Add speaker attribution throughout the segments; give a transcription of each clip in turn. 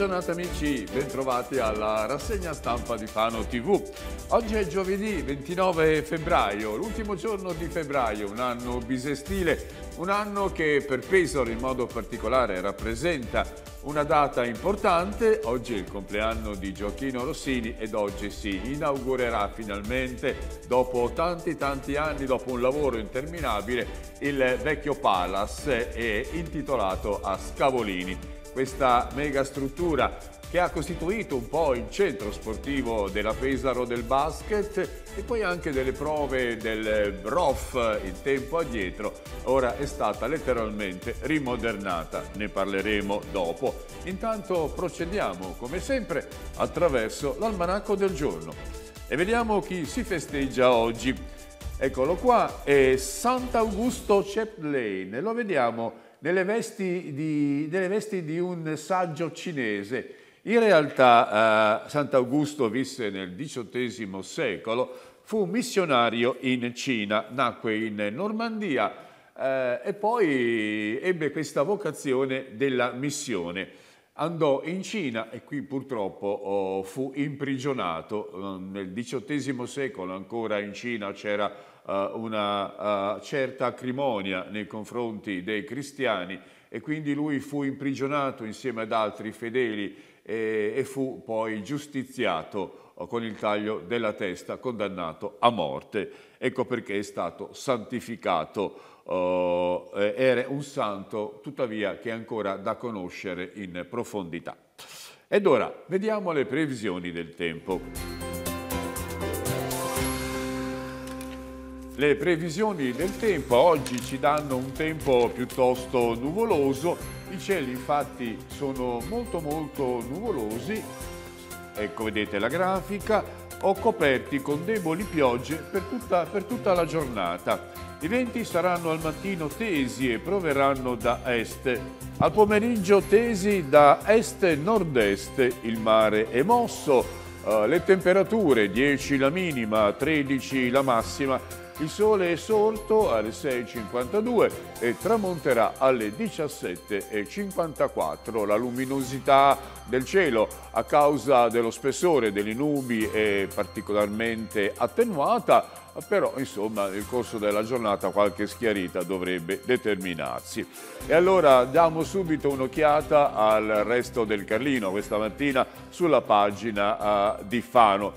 Speaker 1: giornata amici, bentrovati alla rassegna stampa di Fano TV. Oggi è giovedì 29 febbraio, l'ultimo giorno di febbraio, un anno bisestile, un anno che per Pesaro in modo particolare rappresenta una data importante, oggi è il compleanno di Gioachino Rossini ed oggi si inaugurerà finalmente, dopo tanti tanti anni, dopo un lavoro interminabile, il vecchio Palace è eh, intitolato a Scavolini questa mega struttura che ha costituito un po' il centro sportivo della Pesaro del basket e poi anche delle prove del Brof il tempo addietro, ora è stata letteralmente rimodernata, ne parleremo dopo. Intanto procediamo, come sempre, attraverso l'almanacco del giorno e vediamo chi si festeggia oggi. Eccolo qua, è Sant'Augusto Ceplane, lo vediamo nelle vesti di, nelle vesti di un saggio cinese. In realtà eh, Sant'Augusto visse nel XVIII secolo, fu missionario in Cina, nacque in Normandia eh, e poi ebbe questa vocazione della missione andò in Cina e qui purtroppo oh, fu imprigionato. Nel XVIII secolo ancora in Cina c'era eh, una eh, certa acrimonia nei confronti dei cristiani e quindi lui fu imprigionato insieme ad altri fedeli e, e fu poi giustiziato eh, con il taglio della testa, condannato a morte. Ecco perché è stato santificato. Uh, era un santo, tuttavia, che è ancora da conoscere in profondità. Ed ora vediamo le previsioni del tempo. Le previsioni del tempo oggi ci danno un tempo piuttosto nuvoloso, i cieli infatti sono molto molto nuvolosi, ecco vedete la grafica, o coperti con deboli piogge per tutta, per tutta la giornata. I venti saranno al mattino tesi e proverranno da est, al pomeriggio tesi da est-nord-est, il mare è mosso, Uh, le temperature 10 la minima, 13 la massima il sole è sorto alle 6.52 e tramonterà alle 17.54. La luminosità del cielo a causa dello spessore delle nubi è particolarmente attenuata però insomma nel corso della giornata qualche schiarita dovrebbe determinarsi. E allora diamo subito un'occhiata al resto del Carlino questa mattina sulla pagina uh, di Fano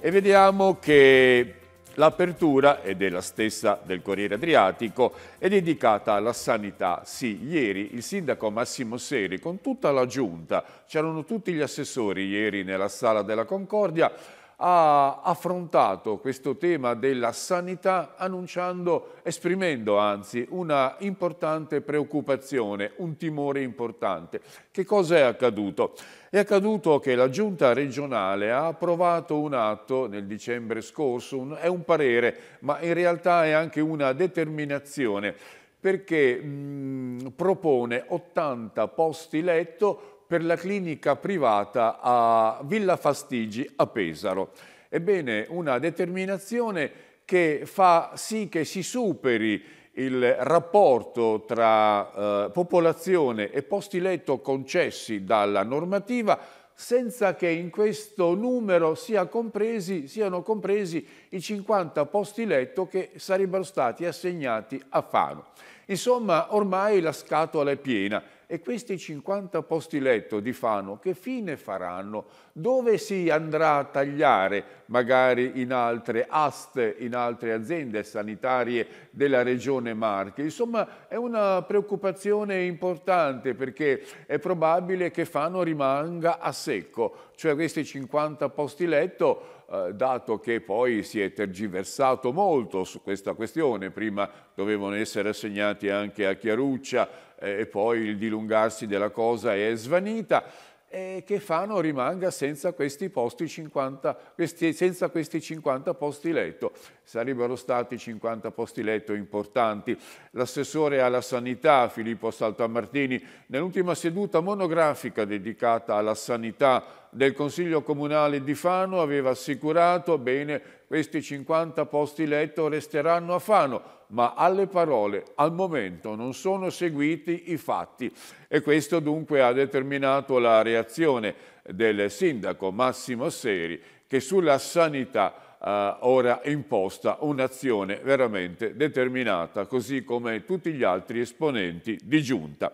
Speaker 1: e vediamo che L'apertura, ed è la stessa del Corriere Adriatico, è dedicata alla sanità. Sì, ieri il sindaco Massimo Seri con tutta la giunta, c'erano tutti gli assessori ieri nella sala della Concordia, ha affrontato questo tema della sanità annunciando, esprimendo anzi, una importante preoccupazione, un timore importante. Che cosa è accaduto? È accaduto che la Giunta regionale ha approvato un atto nel dicembre scorso, un, è un parere, ma in realtà è anche una determinazione perché mh, propone 80 posti letto per la clinica privata a Villa Fastigi a Pesaro. Ebbene, una determinazione che fa sì che si superi il rapporto tra eh, popolazione e posti letto concessi dalla normativa senza che in questo numero sia compresi, siano compresi i 50 posti letto che sarebbero stati assegnati a Fano. Insomma, ormai la scatola è piena e questi 50 posti letto di Fano che fine faranno? Dove si andrà a tagliare? Magari in altre aste, in altre aziende sanitarie della regione Marche. Insomma è una preoccupazione importante perché è probabile che Fano rimanga a secco, cioè questi 50 posti letto eh, dato che poi si è tergiversato molto su questa questione, prima dovevano essere assegnati anche a Chiaruccia, eh, e poi il dilungarsi della cosa è svanita, eh, che Fano rimanga senza questi, posti 50, questi, senza questi 50 posti letto sarebbero stati 50 posti letto importanti. L'assessore alla sanità Filippo Saltamartini nell'ultima seduta monografica dedicata alla sanità del Consiglio Comunale di Fano aveva assicurato bene questi 50 posti letto resteranno a Fano, ma alle parole al momento non sono seguiti i fatti e questo dunque ha determinato la reazione del sindaco Massimo Seri che sulla sanità eh, ora imposta un'azione veramente determinata, così come tutti gli altri esponenti di giunta.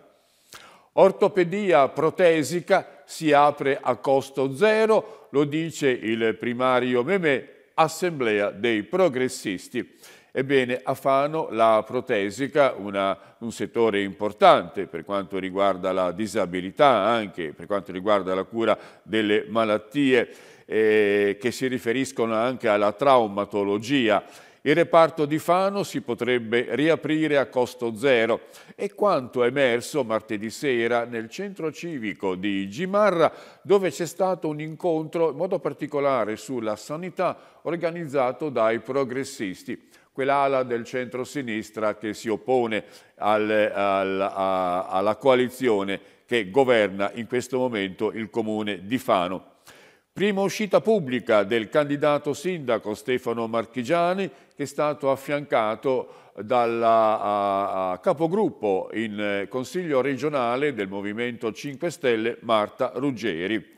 Speaker 1: Ortopedia protesica si apre a costo zero, lo dice il primario Memè, Assemblea dei Progressisti. Ebbene, a Fano la protesica, una, un settore importante per quanto riguarda la disabilità, anche per quanto riguarda la cura delle malattie eh, che si riferiscono anche alla traumatologia, il reparto di Fano si potrebbe riaprire a costo zero e quanto è emerso martedì sera nel centro civico di Gimarra dove c'è stato un incontro in modo particolare sulla sanità organizzato dai progressisti quell'ala del centro-sinistra che si oppone al, al, a, alla coalizione che governa in questo momento il comune di Fano. Prima uscita pubblica del candidato sindaco Stefano Marchigiani che è stato affiancato dal capogruppo in eh, Consiglio regionale del Movimento 5 Stelle Marta Ruggeri.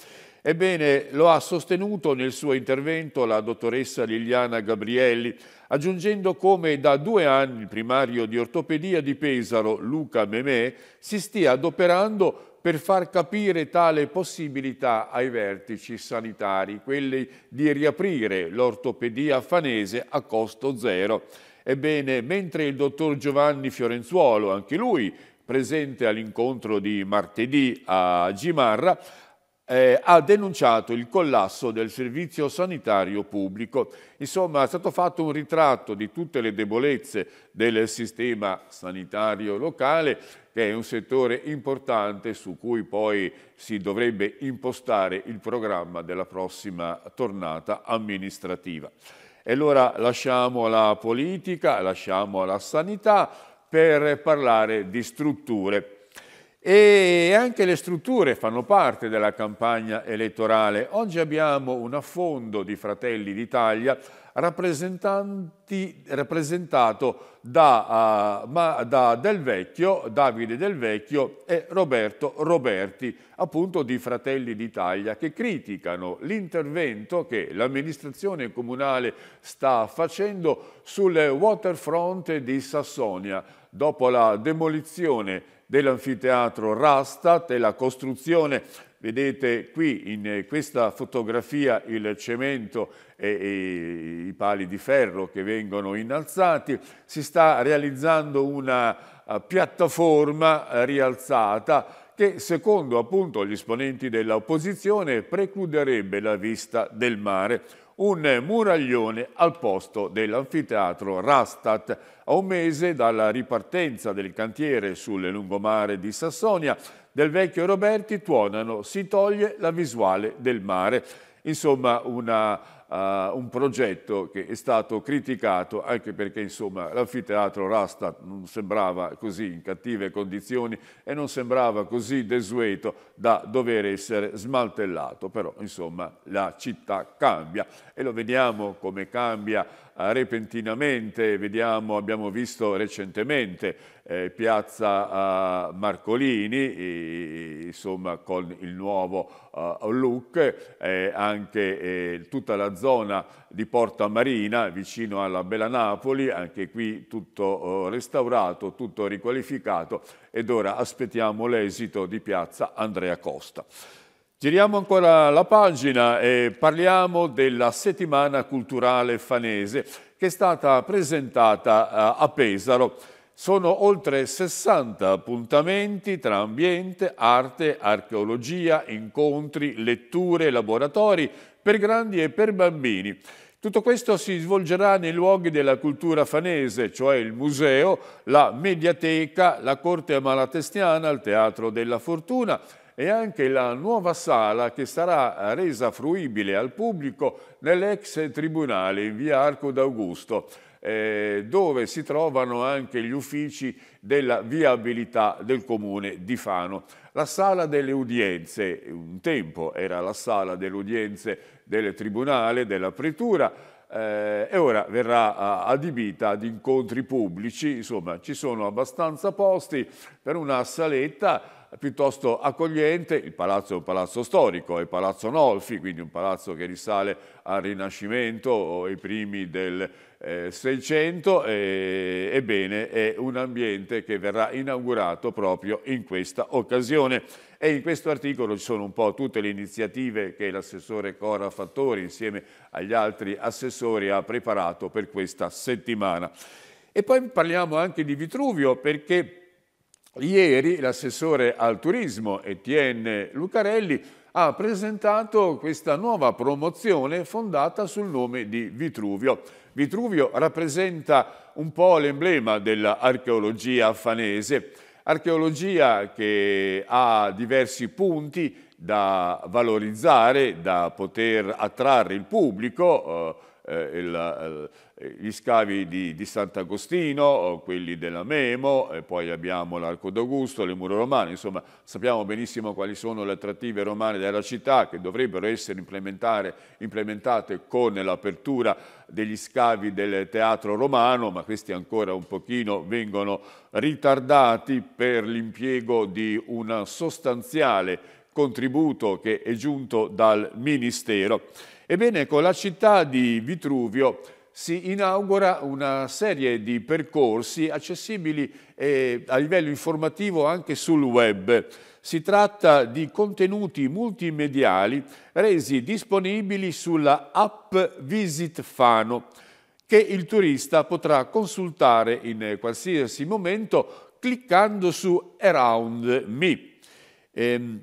Speaker 1: Ebbene, lo ha sostenuto nel suo intervento la dottoressa Liliana Gabrielli, aggiungendo come da due anni il primario di ortopedia di Pesaro, Luca Memè, si stia adoperando per far capire tale possibilità ai vertici sanitari, quelli di riaprire l'ortopedia fanese a costo zero. Ebbene, mentre il dottor Giovanni Fiorenzuolo, anche lui presente all'incontro di martedì a Gimarra, eh, ha denunciato il collasso del servizio sanitario pubblico. Insomma, è stato fatto un ritratto di tutte le debolezze del sistema sanitario locale, che è un settore importante su cui poi si dovrebbe impostare il programma della prossima tornata amministrativa. E allora lasciamo la politica, lasciamo la sanità per parlare di strutture e anche le strutture fanno parte della campagna elettorale. Oggi abbiamo un affondo di Fratelli d'Italia rappresentato da, uh, ma, da Del Vecchio, Davide Del Vecchio e Roberto Roberti, appunto di Fratelli d'Italia, che criticano l'intervento che l'amministrazione comunale sta facendo sul waterfront di Sassonia, dopo la demolizione dell'anfiteatro Rastat e la costruzione Vedete qui in eh, questa fotografia il cemento e, i pali di ferro che vengono innalzati. Si sta realizzando una eh, piattaforma eh, rialzata che secondo appunto gli esponenti dell'opposizione precluderebbe la vista del mare. Un muraglione al posto dell'anfiteatro Rastat. A un mese dalla ripartenza del cantiere sul lungomare di Sassonia del vecchio Roberti tuonano, si toglie la visuale del mare. Insomma, una, Uh, un progetto che è stato criticato anche perché l'anfiteatro Rastat non sembrava così in cattive condizioni e non sembrava così desueto da dover essere smaltellato, però insomma la città cambia e lo vediamo come cambia eh, repentinamente, vediamo, abbiamo visto recentemente eh, Piazza eh, Marcolini, e, insomma con il nuovo eh, look, eh, anche eh, tutta la zona di Porta Marina vicino alla Bella Napoli, anche qui tutto restaurato, tutto riqualificato ed ora aspettiamo l'esito di Piazza Andrea Costa. Giriamo ancora la pagina e parliamo della settimana culturale fanese che è stata presentata eh, a Pesaro. Sono oltre 60 appuntamenti tra ambiente, arte, archeologia, incontri, letture, laboratori per grandi e per bambini. Tutto questo si svolgerà nei luoghi della cultura fanese, cioè il museo, la mediateca, la corte malatestiana, il teatro della fortuna e anche la nuova sala che sarà resa fruibile al pubblico nell'ex tribunale in via Arco d'Augusto eh, dove si trovano anche gli uffici della viabilità del comune di Fano. La sala delle udienze, un tempo era la sala delle udienze del tribunale, della pretura, eh, e ora verrà eh, adibita ad incontri pubblici, insomma ci sono abbastanza posti per una saletta piuttosto accogliente, il palazzo è un palazzo storico, è il palazzo Nolfi, quindi un palazzo che risale al Rinascimento o ai primi del eh, Seicento, eh, ebbene è un ambiente che verrà inaugurato proprio in questa occasione. E in questo articolo ci sono un po' tutte le iniziative che l'assessore Cora Fattori insieme agli altri assessori ha preparato per questa settimana. E poi parliamo anche di Vitruvio perché Ieri l'assessore al turismo Etienne Lucarelli ha presentato questa nuova promozione fondata sul nome di Vitruvio. Vitruvio rappresenta un po' l'emblema dell'archeologia fanese, archeologia che ha diversi punti da valorizzare, da poter attrarre il pubblico, eh, eh, il, eh, gli scavi di, di Sant'Agostino, eh, quelli della Memo, poi abbiamo l'Arco d'Augusto, le mura romane, insomma sappiamo benissimo quali sono le attrattive romane della città che dovrebbero essere implementate con l'apertura degli scavi del teatro romano, ma questi ancora un pochino vengono ritardati per l'impiego di una sostanziale contributo che è giunto dal Ministero. Ebbene, con la città di Vitruvio si inaugura una serie di percorsi accessibili eh, a livello informativo anche sul web. Si tratta di contenuti multimediali resi disponibili sulla app Visit Fano che il turista potrà consultare in qualsiasi momento cliccando su Around Me. Ehm,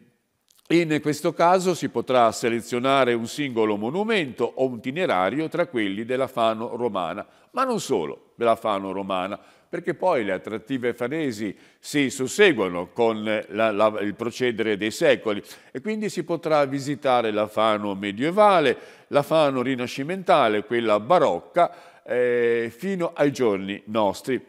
Speaker 1: in questo caso si potrà selezionare un singolo monumento o un itinerario tra quelli della Fano romana, ma non solo della Fano romana, perché poi le attrattive fanesi si susseguono con la, la, il procedere dei secoli e quindi si potrà visitare la Fano medievale, la Fano rinascimentale, quella barocca, eh, fino ai giorni nostri.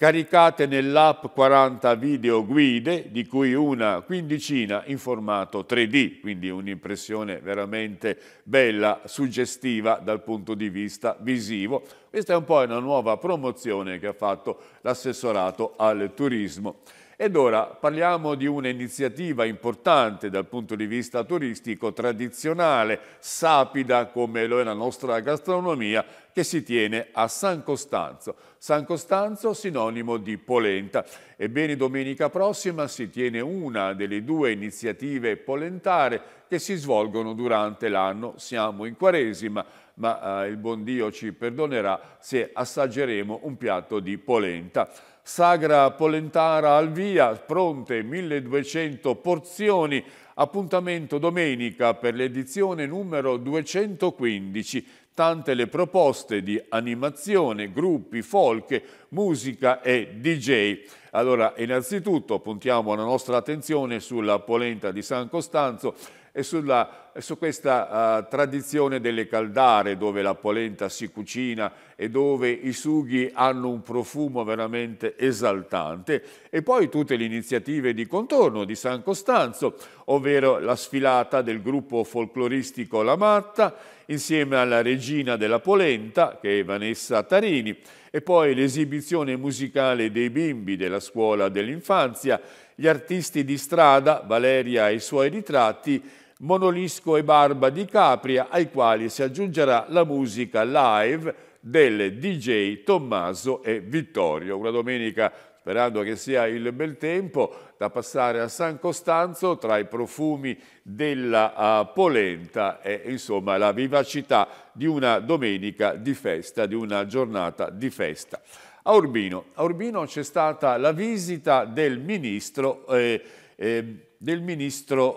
Speaker 1: Caricate nell'app 40 video guide, di cui una quindicina in formato 3D, quindi un'impressione veramente bella, suggestiva dal punto di vista visivo. Questa è un po' una nuova promozione che ha fatto l'assessorato al turismo. Ed ora parliamo di un'iniziativa importante dal punto di vista turistico, tradizionale, sapida come lo è la nostra gastronomia, che si tiene a San Costanzo. San Costanzo sinonimo di polenta. Ebbene domenica prossima si tiene una delle due iniziative polentare che si svolgono durante l'anno. Siamo in Quaresima, ma eh, il buon Dio ci perdonerà se assaggeremo un piatto di polenta. Sagra Polentara al via, pronte 1200 porzioni, appuntamento domenica per l'edizione numero 215. Tante le proposte di animazione, gruppi, folk, musica e DJ. Allora, innanzitutto puntiamo la nostra attenzione sulla polenta di San Costanzo, e, sulla, e su questa uh, tradizione delle caldare dove la polenta si cucina e dove i sughi hanno un profumo veramente esaltante e poi tutte le iniziative di contorno di San Costanzo, ovvero la sfilata del gruppo folcloristico La Matta insieme alla regina della polenta che è Vanessa Tarini e poi l'esibizione musicale dei bimbi della scuola dell'infanzia, gli artisti di strada, Valeria e i suoi ritratti, Monolisco e Barba di Capria, ai quali si aggiungerà la musica live del DJ Tommaso e Vittorio. Una domenica sperando che sia il bel tempo da passare a San Costanzo tra i profumi della uh, polenta e insomma la vivacità di una domenica di festa, di una giornata di festa. A Urbino, Urbino c'è stata la visita del ministro, eh, eh, del ministro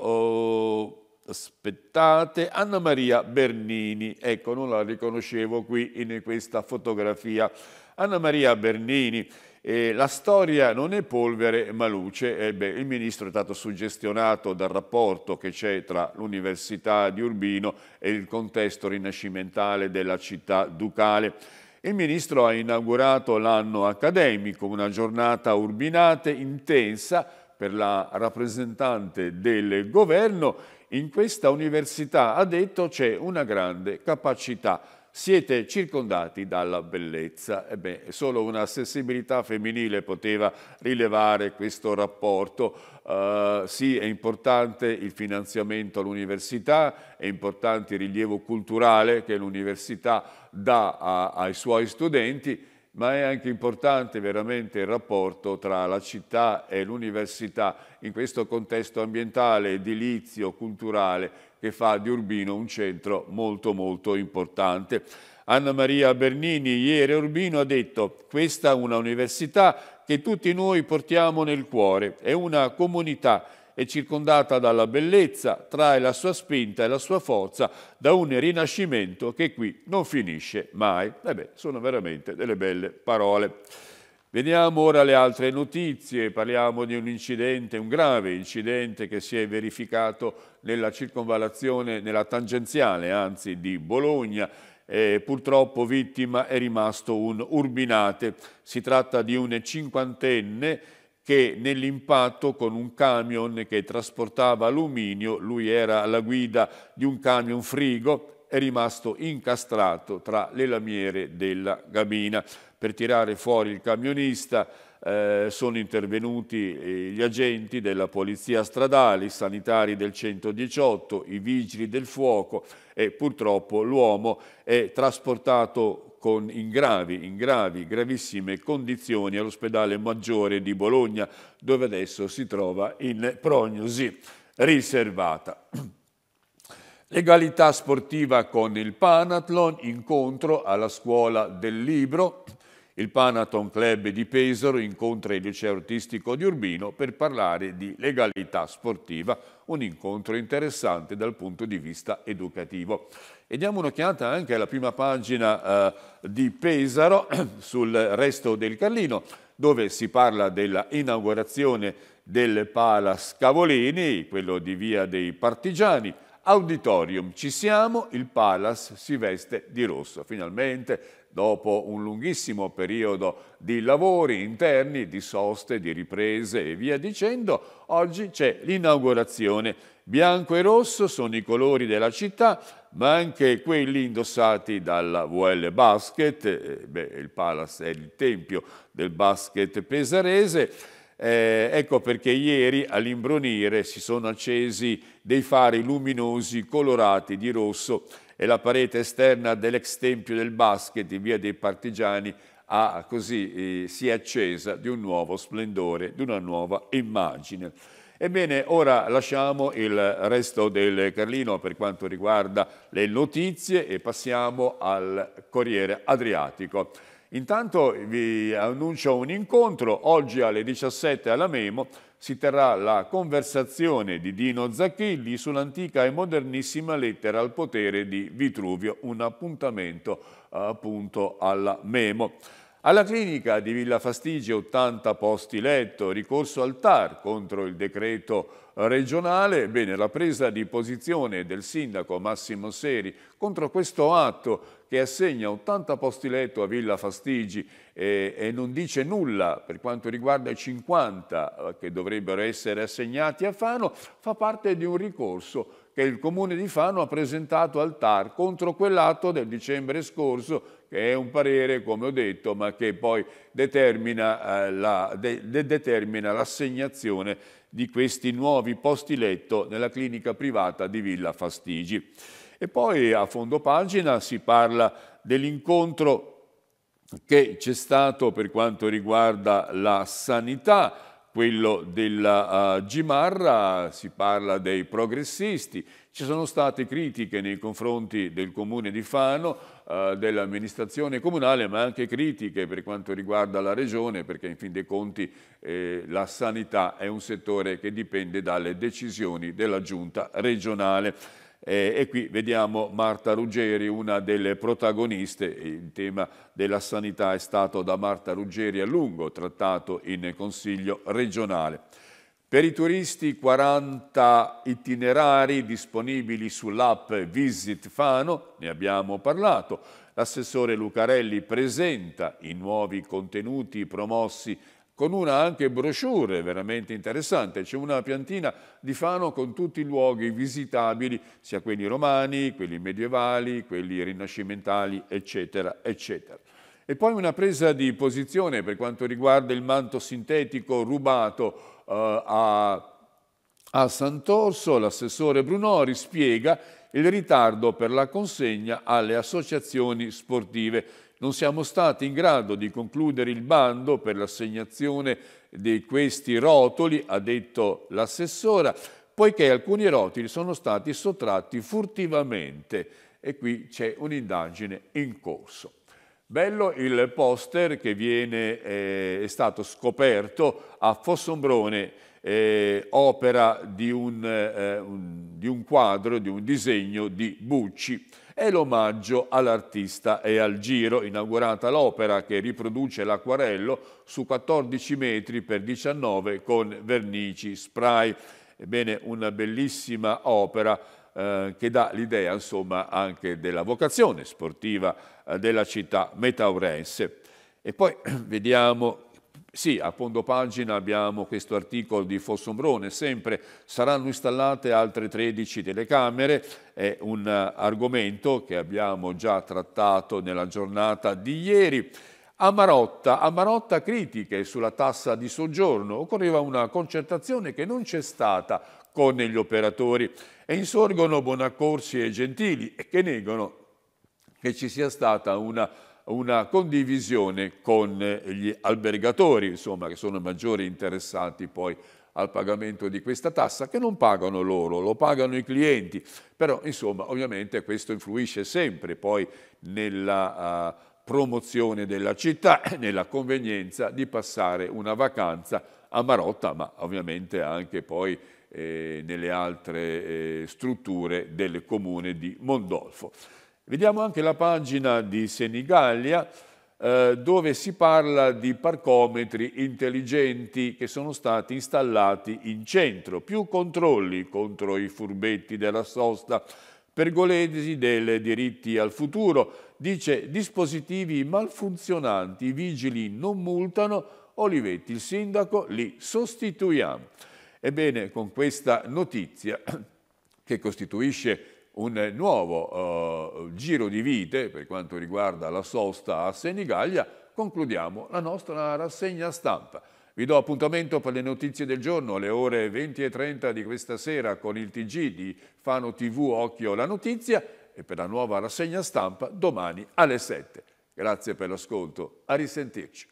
Speaker 1: eh, aspettate Anna Maria Bernini, ecco non la riconoscevo qui in questa fotografia, Anna Maria Bernini, eh, la storia non è polvere ma luce, eh, beh, il ministro è stato suggestionato dal rapporto che c'è tra l'università di Urbino e il contesto rinascimentale della città ducale. Il ministro ha inaugurato l'anno accademico, una giornata urbinate intensa per la rappresentante del governo in questa università, ha detto, c'è una grande capacità. Siete circondati dalla bellezza. Ebbè, solo una sensibilità femminile poteva rilevare questo rapporto. Uh, sì, è importante il finanziamento all'università, è importante il rilievo culturale che l'università dà a, ai suoi studenti, ma è anche importante veramente il rapporto tra la città e l'università in questo contesto ambientale, edilizio, culturale che fa di Urbino un centro molto molto importante. Anna Maria Bernini ieri a Urbino ha detto questa è una università che tutti noi portiamo nel cuore, è una comunità che è circondata dalla bellezza, trae la sua spinta e la sua forza da un rinascimento che qui non finisce mai. Ebbè, eh sono veramente delle belle parole. Veniamo ora alle altre notizie, parliamo di un incidente, un grave incidente che si è verificato nella circonvallazione, nella tangenziale anzi di Bologna. Eh, purtroppo vittima è rimasto un urbinate. Si tratta di un cinquantenne che nell'impatto con un camion che trasportava alluminio, lui era alla guida di un camion frigo, è rimasto incastrato tra le lamiere della gabina. Per tirare fuori il camionista eh, sono intervenuti eh, gli agenti della Polizia Stradale, i sanitari del 118, i vigili del fuoco e purtroppo l'uomo è trasportato con, in gravi, in gravi, gravissime condizioni all'ospedale maggiore di Bologna, dove adesso si trova in prognosi riservata. Legalità sportiva con il Panathlon, incontro alla scuola del libro, il Panathon Club di Pesaro incontra il liceo artistico di Urbino per parlare di legalità sportiva, un incontro interessante dal punto di vista educativo. E diamo un'occhiata anche alla prima pagina eh, di Pesaro sul resto del Carlino, dove si parla dell'inaugurazione del Palas Cavolini, quello di Via dei Partigiani, Auditorium, ci siamo, il Palace si veste di rosso. Finalmente, dopo un lunghissimo periodo di lavori interni, di soste, di riprese e via dicendo, oggi c'è l'inaugurazione. Bianco e rosso sono i colori della città, ma anche quelli indossati dalla VL Basket, eh, beh, il Palace è il tempio del basket pesarese, eh, ecco perché ieri all'imbrunire si sono accesi dei fari luminosi colorati di rosso e la parete esterna dell'ex tempio del basket in via dei partigiani ha, così eh, si è accesa di un nuovo splendore, di una nuova immagine. Ebbene, ora lasciamo il resto del Carlino per quanto riguarda le notizie e passiamo al Corriere Adriatico. Intanto vi annuncio un incontro oggi alle 17 alla Memo si terrà la conversazione di Dino Zacchilli sull'antica e modernissima lettera al potere di Vitruvio, un appuntamento appunto alla Memo. Alla clinica di Villa Fastigi 80 posti letto, ricorso al TAR contro il decreto regionale, bene, la presa di posizione del sindaco Massimo Seri contro questo atto che assegna 80 posti letto a Villa Fastigi e, e, non dice nulla per quanto riguarda i 50 eh, che dovrebbero essere assegnati a Fano, fa parte di un ricorso che il Comune di Fano ha presentato al TAR contro quell'atto del dicembre scorso che è un parere, come ho detto, ma che poi determina eh, l'assegnazione la, de, de, di questi nuovi posti letto nella clinica privata di Villa Fastigi. E poi a fondo pagina si parla dell'incontro che c'è stato per quanto riguarda la sanità, quello della uh, Gimarra, si parla dei progressisti, ci sono state critiche nei confronti del comune di Fano, eh, dell'amministrazione comunale, ma anche critiche per quanto riguarda la regione, perché in fin dei conti eh, la sanità è un settore che dipende dalle decisioni della giunta regionale. Eh, e qui vediamo Marta Ruggeri, una delle protagoniste. Il tema della sanità è stato da Marta Ruggeri a lungo trattato in Consiglio regionale. Per i turisti 40 itinerari disponibili sull'app Visit Fano, ne abbiamo parlato. L'assessore Lucarelli presenta i nuovi contenuti promossi con una anche brochure veramente interessante. C'è una piantina di Fano con tutti i luoghi visitabili, sia quelli romani, quelli medievali, quelli rinascimentali, eccetera, eccetera. E poi una presa di posizione per quanto riguarda il manto sintetico rubato eh, a, a Sant'Orso l'assessore Brunori spiega il ritardo per la consegna alle associazioni sportive. Non siamo stati in grado di concludere il bando per l'assegnazione di questi rotoli, ha detto l'assessora, poiché alcuni rotoli sono stati sottratti furtivamente e qui c'è un'indagine in corso. Bello il poster che viene, eh, è stato scoperto a Fossombrone, eh, opera di un, eh, un, di un quadro, di un disegno di Bucci. È l'omaggio all'artista e al giro, inaugurata l'opera che riproduce l'acquarello su 14 metri per 19 con vernici, spray. Ebbene, una bellissima opera eh, che dà l'idea insomma, anche della vocazione sportiva eh, della città metaurense. E poi vediamo, sì, a fondo pagina abbiamo questo articolo di Fossombrone, sempre saranno installate altre 13 telecamere, è un eh, argomento che abbiamo già trattato nella giornata di ieri. A Marotta, a Marotta critiche sulla tassa di soggiorno, occorreva una concertazione che non c'è stata, con gli operatori e insorgono Bonaccorsi e Gentili che negano che ci sia stata una, una condivisione con gli albergatori, insomma, che sono i maggiori interessati poi al pagamento di questa tassa che non pagano loro, lo pagano i clienti, però insomma ovviamente questo influisce sempre poi nella uh, promozione della città e nella convenienza di passare una vacanza a Marotta, ma ovviamente anche poi eh, nelle altre eh, strutture del comune di Mondolfo. Vediamo anche la pagina di Senigallia eh, dove si parla di parcometri intelligenti che sono stati installati in centro, più controlli contro i furbetti della sosta, pergolesi dei diritti al futuro, dice dispositivi malfunzionanti, i vigili non multano, Olivetti il sindaco li sostituiamo. Ebbene, con questa notizia, che costituisce un nuovo eh, giro di vite per quanto riguarda la sosta a Senigallia, concludiamo la nostra rassegna stampa. Vi do appuntamento per le notizie del giorno alle ore 20.30 di questa sera con il TG di Fano TV Occhio la Notizia e per la nuova rassegna stampa domani alle 7. Grazie per l'ascolto, a risentirci.